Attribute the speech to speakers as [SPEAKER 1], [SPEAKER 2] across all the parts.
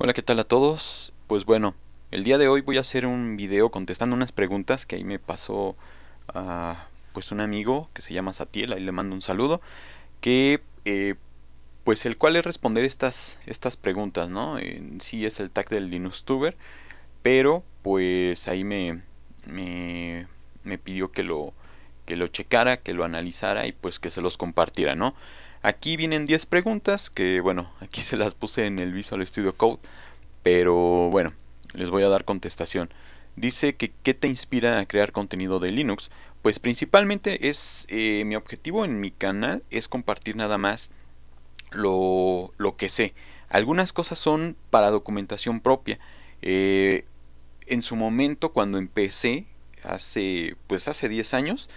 [SPEAKER 1] Hola, ¿qué tal a todos? Pues bueno, el día de hoy voy a hacer un video contestando unas preguntas que ahí me pasó a ah, pues un amigo que se llama Satiel, ahí le mando un saludo, que eh, pues el cual es responder estas, estas preguntas, ¿no? sí es el tag del LinuxTuber, pero pues ahí me, me, me pidió que lo, que lo checara, que lo analizara y pues que se los compartiera, ¿no? Aquí vienen 10 preguntas que, bueno, aquí se las puse en el Visual Studio Code, pero bueno, les voy a dar contestación. Dice que qué te inspira a crear contenido de Linux. Pues principalmente es eh, mi objetivo en mi canal es compartir nada más lo, lo que sé. Algunas cosas son para documentación propia. Eh, en su momento cuando empecé, hace pues hace 10 años,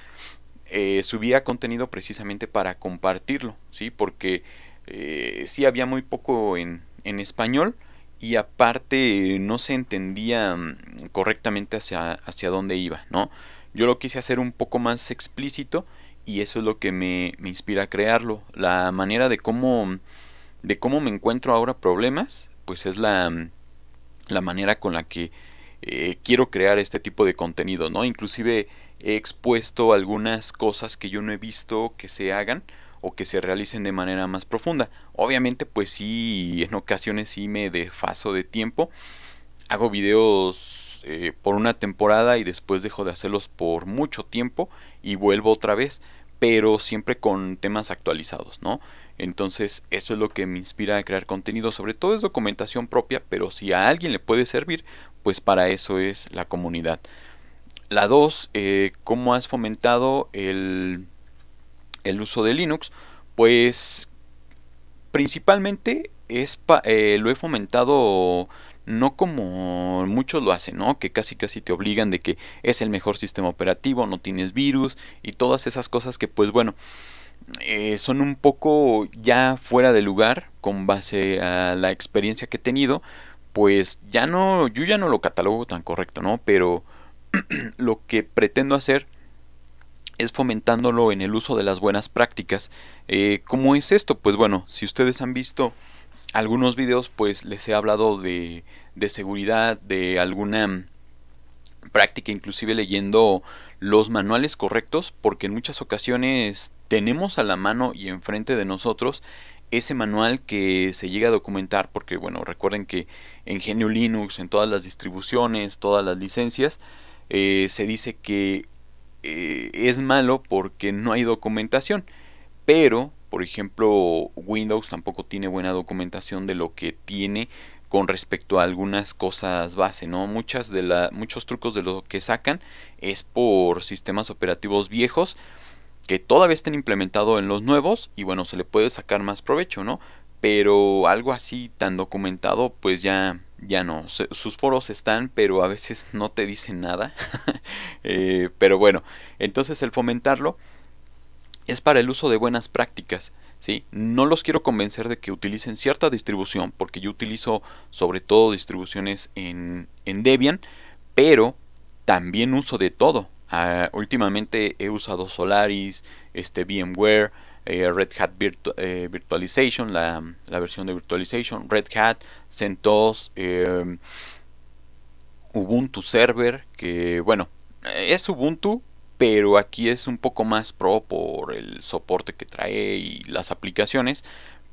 [SPEAKER 1] eh, subía contenido precisamente para compartirlo, ¿sí? Porque eh, sí había muy poco en, en español y aparte eh, no se entendía mm, correctamente hacia, hacia dónde iba, ¿no? Yo lo quise hacer un poco más explícito y eso es lo que me, inspira a crearlo. La manera de cómo, de cómo me encuentro ahora problemas, pues es la, mm, la manera con la que quiero crear este tipo de contenido, ¿no? Inclusive he expuesto algunas cosas que yo no he visto que se hagan o que se realicen de manera más profunda. Obviamente pues sí, en ocasiones sí me desfaso de tiempo. Hago videos eh, por una temporada y después dejo de hacerlos por mucho tiempo y vuelvo otra vez, pero siempre con temas actualizados, ¿no? Entonces eso es lo que me inspira a crear contenido, sobre todo es documentación propia, pero si a alguien le puede servir, pues para eso es la comunidad. La dos, eh, ¿cómo has fomentado el, el, uso de Linux? Pues principalmente es eh, lo he fomentado no como muchos lo hacen, ¿no? Que casi casi te obligan de que es el mejor sistema operativo, no tienes virus y todas esas cosas que pues bueno, eh, son un poco ya fuera de lugar con base a la experiencia que he tenido, pues ya no, yo ya no lo catalogo tan correcto, ¿no? Pero lo que pretendo hacer es fomentándolo en el uso de las buenas prácticas. Eh, ¿Cómo es esto? Pues bueno, si ustedes han visto algunos videos, pues les he hablado de, seguridad, de alguna práctica, inclusive leyendo los manuales correctos, porque en muchas ocasiones tenemos a la mano y enfrente de nosotros ese manual que se llega a documentar, porque bueno, recuerden que en Genio Linux, en todas las distribuciones, todas las licencias, eh, se dice que eh, es malo porque no hay documentación. Pero, por ejemplo, Windows tampoco tiene buena documentación de lo que tiene con respecto a algunas cosas base, ¿no? Muchas de muchos trucos de lo que sacan es por sistemas operativos viejos que todavía estén implementados en los nuevos y bueno, se le puede sacar más provecho, ¿no? pero algo así tan documentado pues ya ya no sus foros están pero a veces no te dicen nada eh, pero bueno entonces el fomentarlo es para el uso de buenas prácticas no los quiero convencer de que utilicen cierta distribución porque yo utilizo sobre todo distribuciones en, Debian pero también uso de todo ah, últimamente he usado Solaris este VMware eh, Red Hat eh, Virtualization, la, versión de Virtualization, Red Hat, CentOS, eh, Ubuntu Server, que bueno, es Ubuntu, pero aquí es un poco más pro por el soporte que trae y las aplicaciones,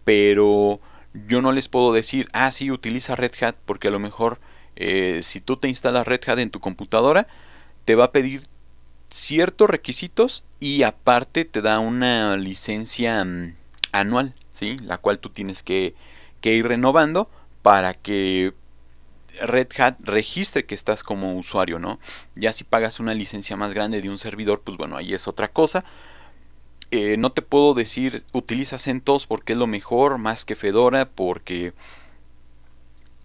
[SPEAKER 1] pero yo no les puedo decir, ah, sí, utiliza Red Hat, porque a lo mejor si tú te instalas Red Hat en tu computadora, te va a pedir ciertos requisitos y aparte te da una licencia mm, anual, ¿sí? La cual tú tienes que, ir renovando para que Red Hat registre que estás como usuario, ¿no? Ya si pagas una licencia más grande de un servidor, pues bueno, ahí es otra cosa. Eh, no te puedo decir utiliza CentOS porque es lo mejor más que Fedora porque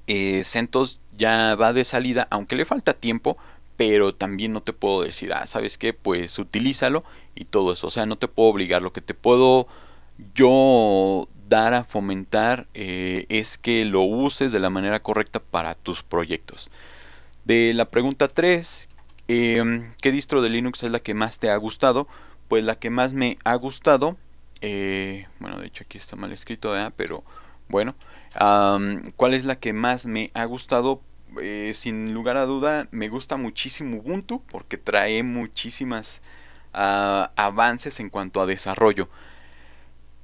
[SPEAKER 1] eh, CentOS ya va de salida, aunque le falta tiempo, pero también no te puedo decir, ah, ¿sabes qué? Pues utilízalo y todo eso. O sea, no te puedo obligar. Lo que te puedo yo dar a fomentar eh, es que lo uses de la manera correcta para tus proyectos. De la pregunta 3, em, ¿qué distro de Linux es la que más te ha gustado? Pues la que más me ha gustado, eh, bueno, de hecho aquí está mal escrito, pero bueno, ¿cuál es la que más me ha gustado? Eh, sin lugar a duda me gusta muchísimo Ubuntu porque trae muchísimas ah, avances en cuanto a desarrollo.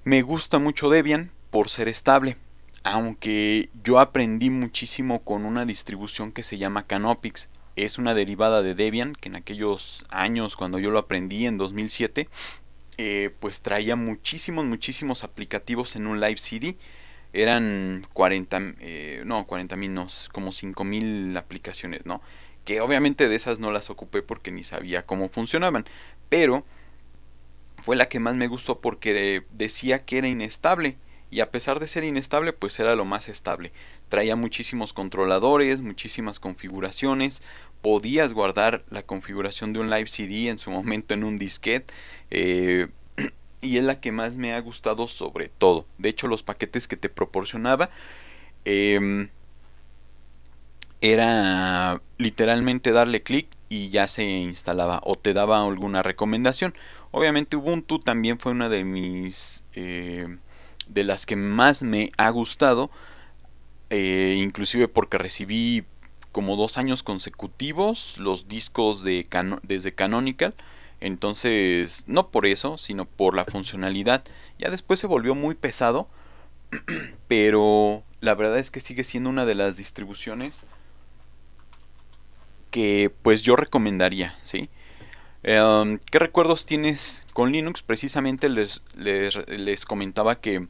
[SPEAKER 1] Me gusta mucho Debian por ser estable, aunque yo aprendí muchísimo con una distribución que se llama Canopix. Es una derivada de Debian que en aquellos años cuando yo lo aprendí en 2007, eh, pues traía muchísimos, muchísimos aplicativos en un live CD eran 40, eh, no, 40.000 no, como 5.000 aplicaciones, ¿no? Que obviamente de esas no las ocupé porque ni sabía cómo funcionaban, pero fue la que más me gustó porque decía que era inestable y a pesar de ser inestable pues era lo más estable. Traía muchísimos controladores, muchísimas configuraciones, podías guardar la configuración de un live CD en su momento en un disquete, eh, y es la que más me ha gustado sobre todo. De hecho, los paquetes que te proporcionaba em, era literalmente darle clic y ya se instalaba o te daba alguna recomendación. Obviamente Ubuntu también fue una de mis eh, de las que más me ha gustado, eh, inclusive porque recibí como dos años consecutivos los discos desde Canonical entonces, no por eso, sino por la funcionalidad. Ya después se volvió muy pesado, pero la verdad es que sigue siendo una de las distribuciones que pues yo recomendaría, ¿sí? Em, ¿Qué recuerdos tienes con Linux? Precisamente les, les, comentaba que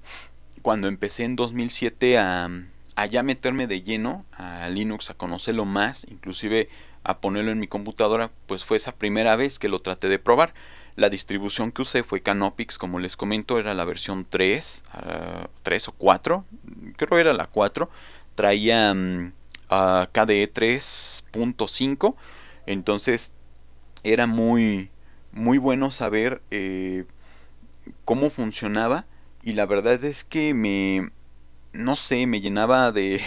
[SPEAKER 1] cuando empecé en 2007 a, a ya meterme de lleno a Linux, a conocerlo más, inclusive a ponerlo en mi computadora, pues fue esa primera vez que lo traté de probar. La distribución que usé fue Canopix, como les comento, era la versión 3, 3 ah, o 4, creo que era la 4. Traía mm, KDE 3.5, entonces era muy, muy bueno saber eh, cómo funcionaba. Y la verdad es que me, no sé, me llenaba de,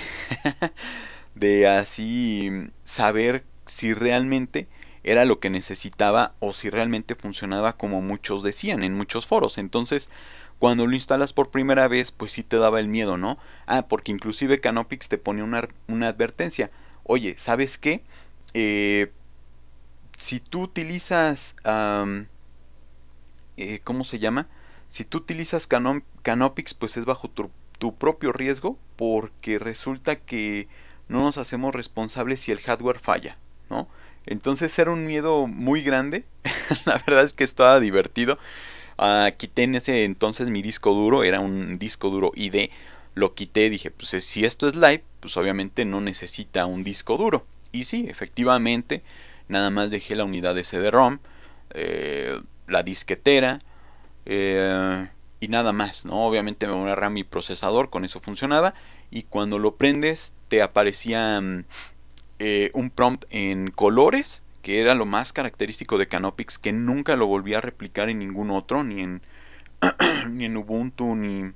[SPEAKER 1] de así mm, saber si realmente era lo que necesitaba o si realmente funcionaba como muchos decían en muchos foros. Entonces, cuando lo instalas por primera vez, pues sí te daba el miedo, ¿no? Ah, porque inclusive Canopix te pone una, advertencia. Oye, ¿sabes qué? Eh, si tú utilizas... Eh, ¿Cómo se llama? Si tú utilizas Canopics, Canopix, pues es bajo tu, tu propio riesgo porque resulta que no nos hacemos responsables si el hardware falla. Entonces era un miedo muy grande. la verdad es que estaba divertido. Ah, quité en ese entonces mi disco duro, era un disco duro ID. Lo quité, dije, pues eh, si esto es live, pues obviamente no necesita un disco duro. Y sí, efectivamente, nada más dejé la unidad de CD-ROM, eh, la disquetera eh, y nada más, ¿no? Obviamente me voy mi RAM y procesador, con eso funcionaba. Y cuando lo prendes, te aparecían... Mm, eh, un prompt en colores, que era lo más característico de Canopix, que nunca lo volví a replicar en ningún otro, ni en, ni en Ubuntu, ni,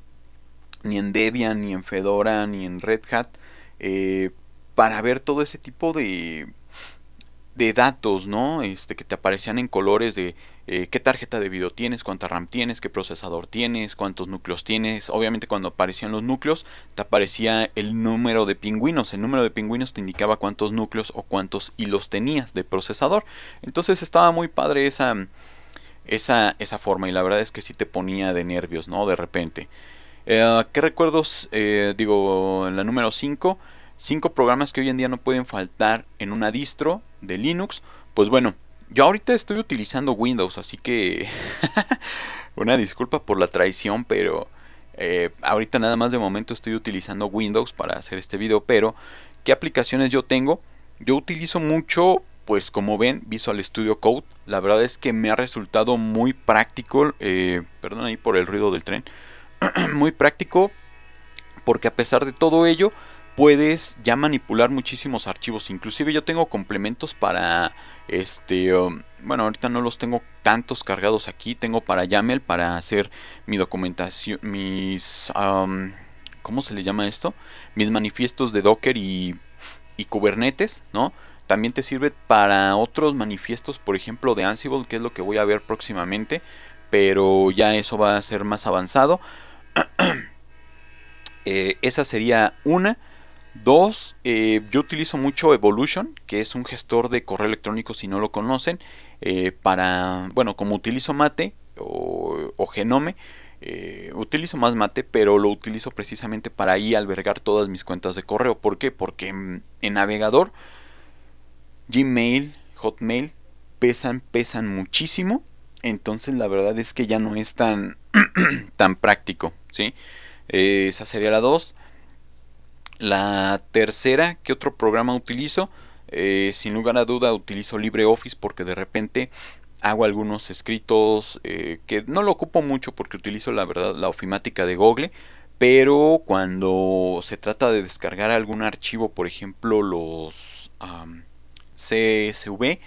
[SPEAKER 1] ni en Debian, ni en Fedora, ni en Red Hat, eh, para ver todo ese tipo de, de datos, ¿no? Este, que te aparecían en colores de eh, qué tarjeta de video tienes, cuánta RAM tienes, qué procesador tienes, cuántos núcleos tienes. Obviamente cuando aparecían los núcleos te aparecía el número de pingüinos. El número de pingüinos te indicaba cuántos núcleos o cuántos hilos tenías de procesador. Entonces estaba muy padre esa, esa, forma y la verdad es que sí te ponía de nervios, ¿no? De repente. Eh, ¿Qué recuerdos? Eh, digo, la número 5. cinco programas que hoy en día no pueden faltar en una distro de Linux. Pues bueno, yo ahorita estoy utilizando Windows, así que una disculpa por la traición, pero eh, ahorita nada más de momento estoy utilizando Windows para hacer este video, pero ¿qué aplicaciones yo tengo? Yo utilizo mucho, pues como ven, Visual Studio Code. La verdad es que me ha resultado muy práctico, eh, perdón ahí por el ruido del tren, muy práctico porque a pesar de todo ello puedes ya manipular muchísimos archivos. Inclusive yo tengo complementos para este, oh, bueno, ahorita no los tengo tantos cargados aquí. Tengo para YAML para hacer mi documentación, mis, ¿cómo se le llama esto? Mis manifiestos de Docker y, y Kubernetes, ¿no? También te sirve para otros manifiestos, por ejemplo, de Ansible, que es lo que voy a ver próximamente. Pero ya eso va a ser más avanzado. Eh, esa sería una. Dos, eh, yo utilizo mucho Evolution, que es un gestor de correo electrónico si no lo conocen, eh, para, bueno, como utilizo Mate o, Genome, eh, utilizo más Mate, pero lo utilizo precisamente para ahí albergar todas mis cuentas de correo. ¿Por qué? Porque mm, en, navegador, Gmail, Hotmail, pesan, pesan muchísimo. Entonces la verdad es que ya no es tan, tan práctico, ¿sí? esa sería la 2. La tercera, ¿qué otro programa utilizo? Eh, sin lugar a duda utilizo LibreOffice porque de repente hago algunos escritos eh, que no lo ocupo mucho porque utilizo la verdad la ofimática de Google. Pero cuando se trata de descargar algún archivo, por ejemplo los CSV,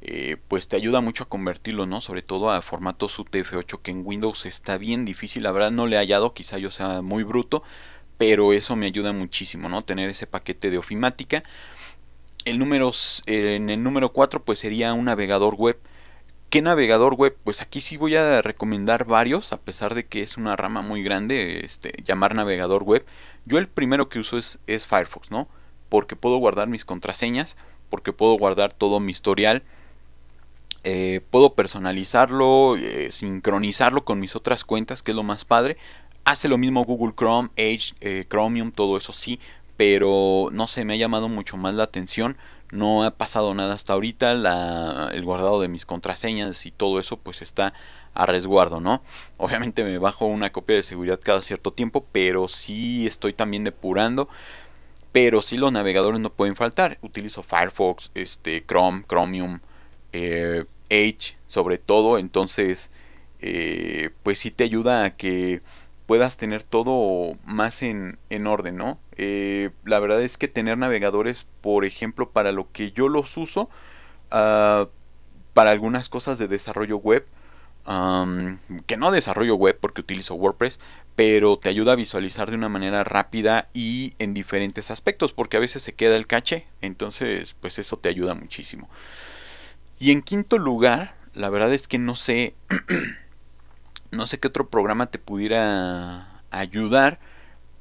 [SPEAKER 1] eh, pues te ayuda mucho a convertirlo, ¿no? Sobre todo a formatos UTF-8 que en Windows está bien difícil. La verdad no le he hallado, quizá yo sea muy bruto, pero eso me ayuda muchísimo, ¿no? Tener ese paquete de ofimática. El número, en el número 4 pues sería un navegador web. ¿Qué navegador web? Pues aquí sí voy a recomendar varios, a pesar de que es una rama muy grande este, llamar navegador web. Yo el primero que uso es, Firefox, ¿no? Porque puedo guardar mis contraseñas, porque puedo guardar todo mi historial, eh, puedo personalizarlo, eh, sincronizarlo con mis otras cuentas, que es lo más padre. Hace lo mismo Google Chrome, Edge, eh, Chromium, todo eso sí, pero no sé, me ha llamado mucho más la atención. No ha pasado nada hasta ahorita, el guardado de mis contraseñas y todo eso pues está a resguardo, ¿no? Obviamente me bajo una copia de seguridad cada cierto tiempo, pero sí estoy también depurando. Pero sí los navegadores no pueden faltar. Utilizo Firefox, este, Chrome, Chromium, eh, Edge sobre todo. Entonces, eh, pues sí te ayuda a que puedas tener todo más en, orden, ¿no? Eh, la verdad es que tener navegadores, por ejemplo, para lo que yo los uso, ah, para algunas cosas de desarrollo web, que no desarrollo web porque utilizo WordPress, pero te ayuda a visualizar de una manera rápida y en diferentes aspectos, porque a veces se queda el caché, entonces pues eso te ayuda muchísimo. Y en quinto lugar, la verdad es que no sé... no sé qué otro programa te pudiera ayudar,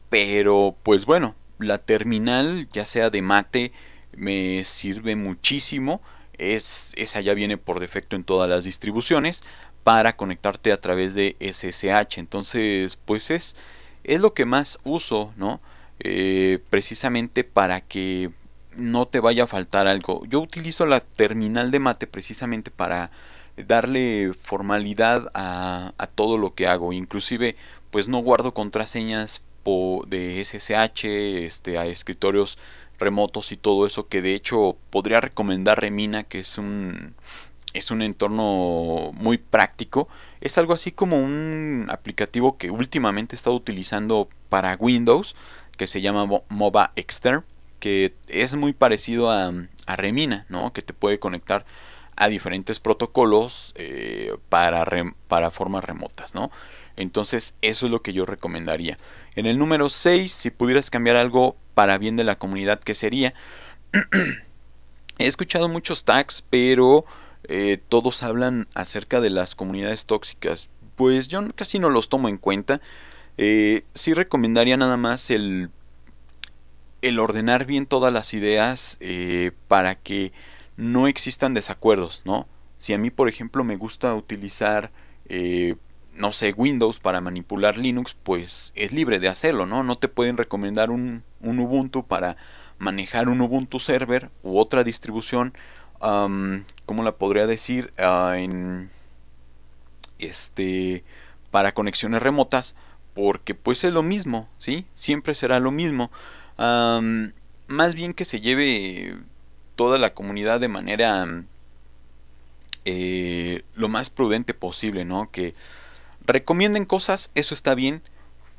[SPEAKER 1] pero pues bueno, la terminal, ya sea de mate, me sirve muchísimo. Es, esa ya viene por defecto en todas las distribuciones para conectarte a través de SSH. Entonces, pues es, es lo que más uso, ¿no? Eh, precisamente para que no te vaya a faltar algo. Yo utilizo la terminal de mate precisamente para darle formalidad a, todo lo que hago. Inclusive, pues no guardo contraseñas de SSH este, a escritorios remotos y todo eso que de hecho podría recomendar Remina que es un es un entorno muy práctico es algo así como un aplicativo que últimamente he estado utilizando para Windows que se llama MOBA Extern que es muy parecido a, a Remina ¿no? que te puede conectar a diferentes protocolos eh, para, para formas remotas, ¿no? Entonces eso es lo que yo recomendaría. En el número 6, si pudieras cambiar algo para bien de la comunidad, ¿qué sería? He escuchado muchos tags, pero eh, todos hablan acerca de las comunidades tóxicas. Pues yo casi no los tomo en cuenta. Si eh, sí recomendaría nada más el, el ordenar bien todas las ideas para que no existan desacuerdos, ¿no? Si a mí, por ejemplo, me gusta utilizar, eh, no sé, Windows para manipular Linux, pues es libre de hacerlo, ¿no? No te pueden recomendar un, Ubuntu para manejar un Ubuntu server u otra distribución, ¿cómo la podría decir? Ah, en, este, para conexiones remotas, porque pues es lo mismo, ¿sí? Siempre será lo mismo. más bien que se lleve toda la comunidad de manera eh, lo más prudente posible, ¿no? Que recomienden cosas, eso está bien,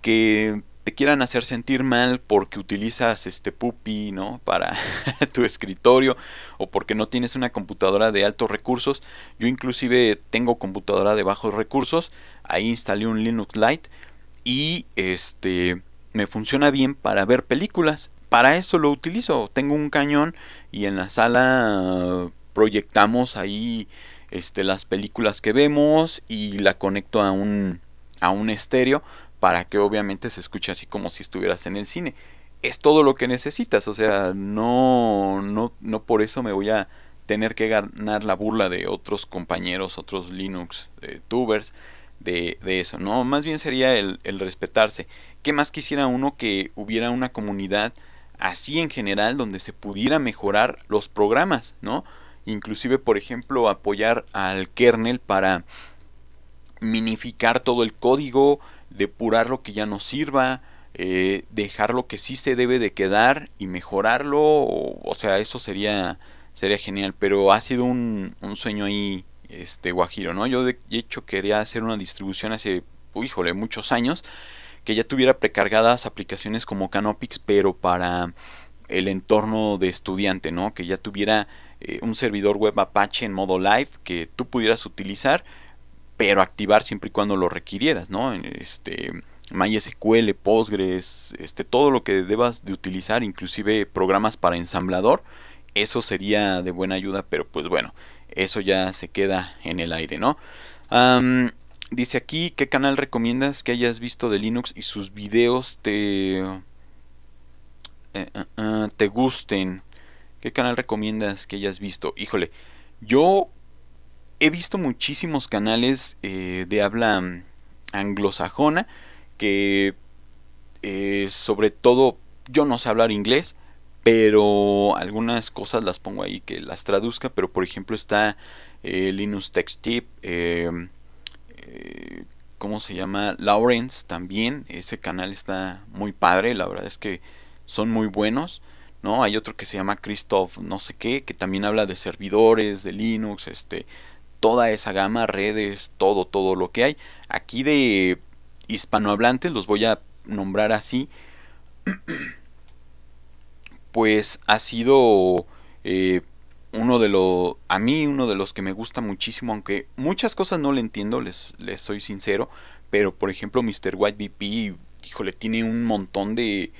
[SPEAKER 1] que te quieran hacer sentir mal porque utilizas este pupi, ¿no? Para tu escritorio o porque no tienes una computadora de altos recursos. Yo inclusive tengo computadora de bajos recursos, ahí instalé un Linux Lite y este me funciona bien para ver películas para eso lo utilizo. Tengo un cañón y en la sala proyectamos ahí este, las películas que vemos y la conecto a un, a un estéreo para que obviamente se escuche así como si estuvieras en el cine. Es todo lo que necesitas, o sea, no, no, no por eso me voy a tener que ganar la burla de otros compañeros, otros Linux eh, tubers de, eso, ¿no? Más bien sería el, el respetarse. ¿Qué más quisiera uno que hubiera una comunidad así en general donde se pudiera mejorar los programas, ¿no? Inclusive, por ejemplo, apoyar al kernel para minificar todo el código, depurar lo que ya no sirva, eh, dejar lo que sí se debe de quedar y mejorarlo, o, sea, eso sería, sería genial, pero ha sido un, un sueño ahí, este, guajiro, ¿no? Yo de hecho quería hacer una distribución hace, híjole, muchos años, que ya tuviera precargadas aplicaciones como Canopix, pero para el entorno de estudiante, ¿no? Que ya tuviera eh, un servidor web Apache en modo live que tú pudieras utilizar, pero activar siempre y cuando lo requirieras, ¿no? Este, MySQL, Postgres, este, todo lo que debas de utilizar, inclusive programas para ensamblador, eso sería de buena ayuda, pero pues bueno, eso ya se queda en el aire, ¿no? Dice aquí, ¿qué canal recomiendas que hayas visto de Linux y sus videos te, eh, eh, eh, te gusten? ¿Qué canal recomiendas que hayas visto? Híjole, yo he visto muchísimos canales de habla mm, anglosajona que sobre todo yo no sé hablar inglés, pero algunas cosas las pongo ahí que las traduzca, pero por ejemplo está Linux Text Tip eh, ¿cómo se llama? Lawrence también. Ese canal está muy padre, la verdad es que son muy buenos. ¿no? Hay otro que se llama Christoph no sé qué, que también habla de servidores, de Linux, este, toda esa gama, redes, todo, todo lo que hay. Aquí de hispanohablantes, los voy a nombrar así, pues ha sido eh, uno de los, a mí uno de los que me gusta muchísimo, aunque muchas cosas no le entiendo, les, les soy sincero, pero por ejemplo Mr. White vp híjole, tiene un montón de,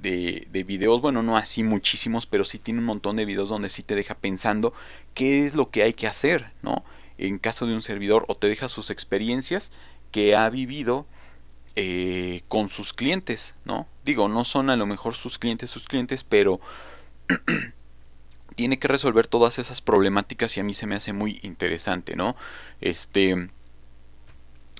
[SPEAKER 1] de, de, videos, bueno, no así muchísimos, pero sí tiene un montón de videos donde sí te deja pensando qué es lo que hay que hacer, ¿no? En caso de un servidor, o te deja sus experiencias que ha vivido eh, con sus clientes, ¿no? Digo, no son a lo mejor sus clientes, sus clientes, pero... tiene que resolver todas esas problemáticas y a mí se me hace muy interesante, ¿no? Este,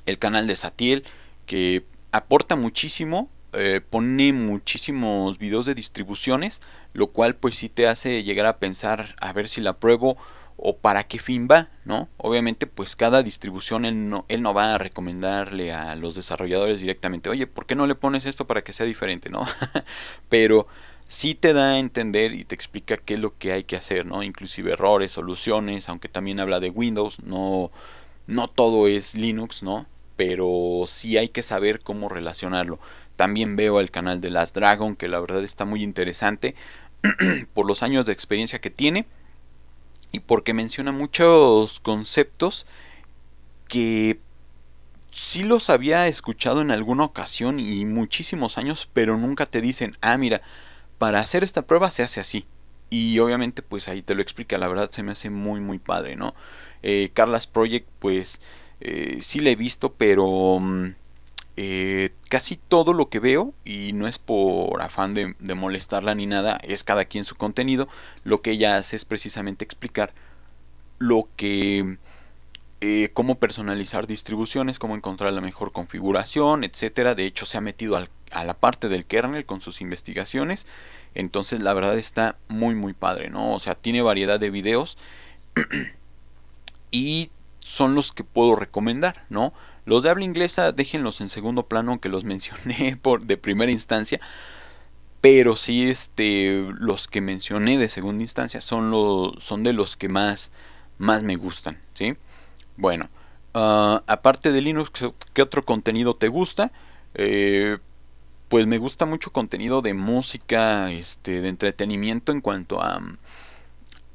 [SPEAKER 1] el canal de Satiel, que aporta muchísimo, eh, pone muchísimos videos de distribuciones, lo cual pues sí te hace llegar a pensar a ver si la pruebo o para qué fin va, ¿no? Obviamente pues cada distribución no, él no va a recomendarle a los desarrolladores directamente, oye, ¿por qué no le pones esto para que sea diferente, ¿no? Pero si te da a entender y te explica qué es lo que hay que hacer, ¿no? Inclusive errores, soluciones, aunque también habla de Windows, no, no todo es Linux, ¿no? Pero sí hay que saber cómo relacionarlo. También veo el canal de Las Dragon, que la verdad está muy interesante por los años de experiencia que tiene y porque menciona muchos conceptos que sí los había escuchado en alguna ocasión y muchísimos años, pero nunca te dicen, ah, mira, para hacer esta prueba se hace así. Y obviamente pues ahí te lo explica, la verdad se me hace muy muy padre, ¿no? Eh, Carlas Project pues eh, sí la he visto, pero mm, eh, casi todo lo que veo, y no es por afán de molestarla ni nada, es cada quien su contenido, lo que ella hace es precisamente explicar lo que eh, cómo personalizar distribuciones, cómo encontrar la mejor configuración, etcétera. De hecho, se ha metido a la parte del kernel con sus investigaciones. Entonces, la verdad está muy, muy padre, ¿no? O sea, tiene variedad de videos y son los que puedo recomendar, ¿no? Los de habla inglesa, déjenlos en segundo plano, aunque los mencioné por, de primera instancia. Pero sí, este, los que mencioné de segunda instancia son, los, son de los que más, más me gustan, ¿sí? Bueno, ah, aparte de Linux, ¿qué otro contenido te gusta? Eh, pues me gusta mucho contenido de música, este, de entretenimiento en cuanto a,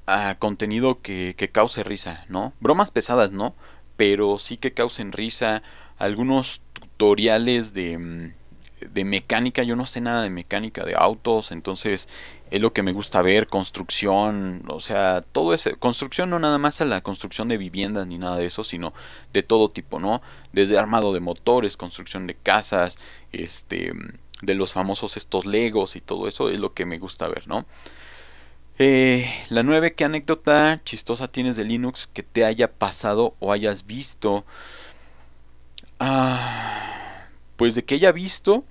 [SPEAKER 1] a contenido que, que, cause risa, ¿no? Bromas pesadas, ¿no? Pero sí que causen risa. Algunos tutoriales de, de mecánica, yo no sé nada de mecánica de autos, entonces es lo que me gusta ver, construcción, o sea, todo ese, construcción no nada más a la construcción de viviendas ni nada de eso, sino de todo tipo, ¿no? Desde armado de motores, construcción de casas, este, de los famosos estos legos y todo eso, es lo que me gusta ver, ¿no? Eh, la 9, ¿qué anécdota chistosa tienes de Linux que te haya pasado o hayas visto? Ah, pues de que haya visto,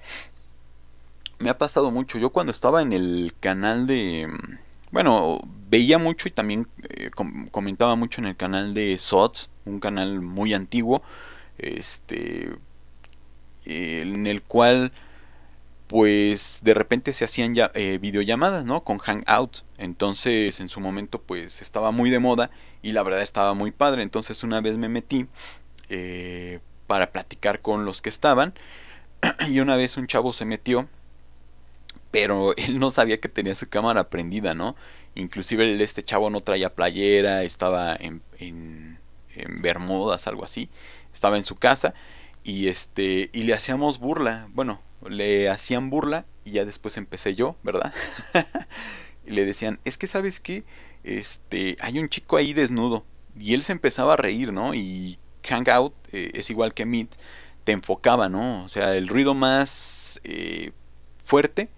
[SPEAKER 1] me ha pasado mucho. Yo cuando estaba en el canal de... Bueno, veía mucho y también eh, comentaba mucho en el canal de SOTS, un canal muy antiguo, este, eh, en el cual pues de repente se hacían ya, eh, videollamadas, ¿no? Con Hangout. Entonces en su momento pues estaba muy de moda y la verdad estaba muy padre. Entonces una vez me metí para platicar con los que estaban y una vez un chavo se metió pero él no sabía que tenía su cámara prendida, ¿no? Inclusive este chavo no traía playera, estaba en, en, en Bermudas, algo así, estaba en su casa y este y le hacíamos burla, bueno, le hacían burla y ya después empecé yo, ¿verdad? y le decían, "Es que sabes qué, este hay un chico ahí desnudo." Y él se empezaba a reír, ¿no? Y Hangout eh, es igual que Meet, te enfocaba, ¿no? O sea, el ruido más eh, fuerte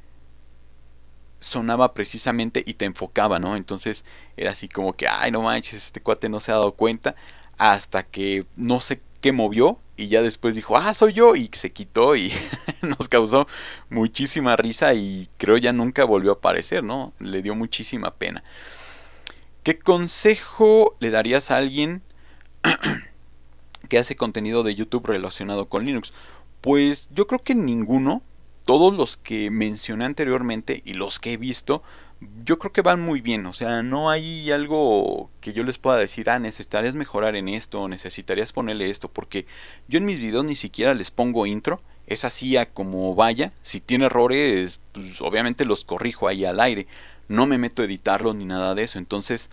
[SPEAKER 1] sonaba precisamente y te enfocaba, ¿no? Entonces era así como que, ay, no manches, este cuate no se ha dado cuenta hasta que no sé qué movió y ya después dijo, ah, soy yo y se quitó y nos causó muchísima risa y creo ya nunca volvió a aparecer, ¿no? Le dio muchísima pena. ¿Qué consejo le darías a alguien que hace contenido de YouTube relacionado con Linux? Pues yo creo que ninguno, todos los que mencioné anteriormente y los que he visto, yo creo que van muy bien. O sea, no hay algo que yo les pueda decir, ah, necesitarías mejorar en esto, necesitarías ponerle esto, porque yo en mis videos ni siquiera les pongo intro. Es así a como vaya. Si tiene errores, pues obviamente los corrijo ahí al aire. No me meto a editarlos ni nada de eso. Entonces,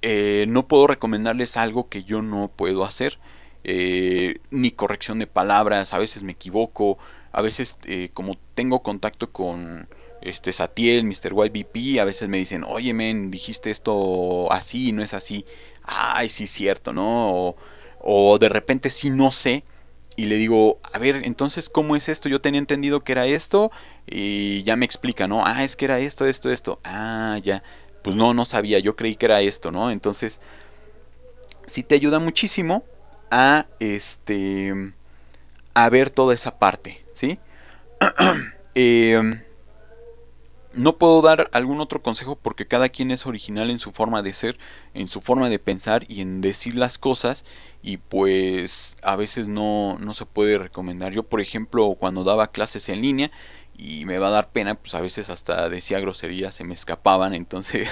[SPEAKER 1] eh, no puedo recomendarles algo que yo no puedo hacer. Eh, ni corrección de palabras, a veces me equivoco, a veces eh, como tengo contacto con este Satiel, Mr. YBP, a veces me dicen, oye, men, dijiste esto así, y no es así. Ay, sí, cierto, ¿no? O, de repente sí no sé. Y le digo, a ver, entonces, ¿cómo es esto? Yo tenía entendido que era esto. Y ya me explica, ¿no? Ah, es que era esto, esto, esto. Ah, ya. Pues no, no sabía. Yo creí que era esto, ¿no? Entonces, sí te ayuda muchísimo a este. a ver toda esa parte. Eh, no puedo dar algún otro consejo porque cada quien es original en su forma de ser, en su forma de pensar y en decir las cosas y pues a veces no, se puede recomendar. Yo por ejemplo cuando daba clases en línea y me va a dar pena, pues a veces hasta decía groserías, se me escapaban, entonces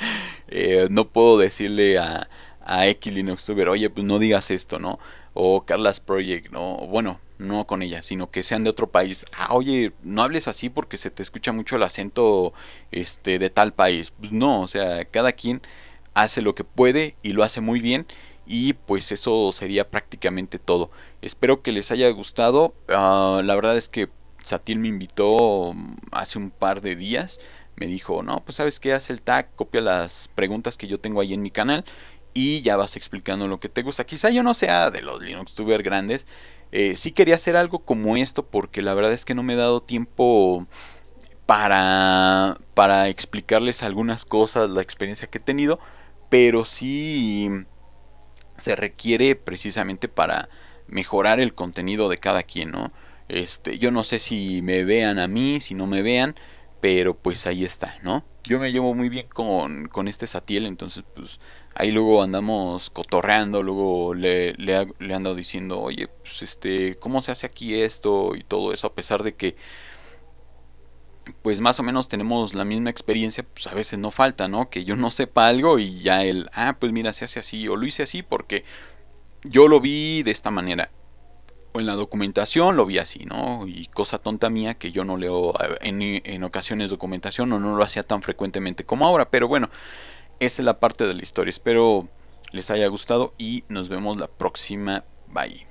[SPEAKER 1] eh, no puedo decirle a, a X Linux oye, pues no digas esto, ¿no? o Carla's Project, ¿no? Bueno, no con ella, sino que sean de otro país. Ah, oye, no hables así porque se te escucha mucho el acento este, de tal país. Pues no, o sea, cada quien hace lo que puede y lo hace muy bien. Y pues eso sería prácticamente todo. Espero que les haya gustado. Ah, la verdad es que Satil me invitó mm, hace un par de días. Me dijo, no, pues sabes qué, hace el tag, copia las preguntas que yo tengo ahí en mi canal y ya vas explicando lo que te gusta. Quizá yo no sea de los Linux tuber grandes. Eh, sí quería hacer algo como esto porque la verdad es que no me he dado tiempo para, para explicarles algunas cosas, la experiencia que he tenido, pero sí se requiere precisamente para mejorar el contenido de cada quien, ¿no? Este, yo no sé si me vean a mí, si no me vean, pero pues ahí está, ¿no? Yo me llevo muy bien con, con este Satiel, entonces pues ahí luego andamos cotorreando, luego le, ando diciendo, oye, pues este, ¿cómo se hace aquí esto? Y todo eso, a pesar de que, pues más o menos tenemos la misma experiencia, pues a veces no falta, ¿no? Que yo no sepa algo y ya él, ah, pues mira, se hace así, o lo hice así porque yo lo vi de esta manera. O en la documentación lo vi así, ¿no? Y cosa tonta mía que yo no leo eh, en, en ocasiones documentación o no lo hacía tan frecuentemente como ahora, pero bueno, esa es la parte de la historia. Espero les haya gustado y nos vemos la próxima. Bye.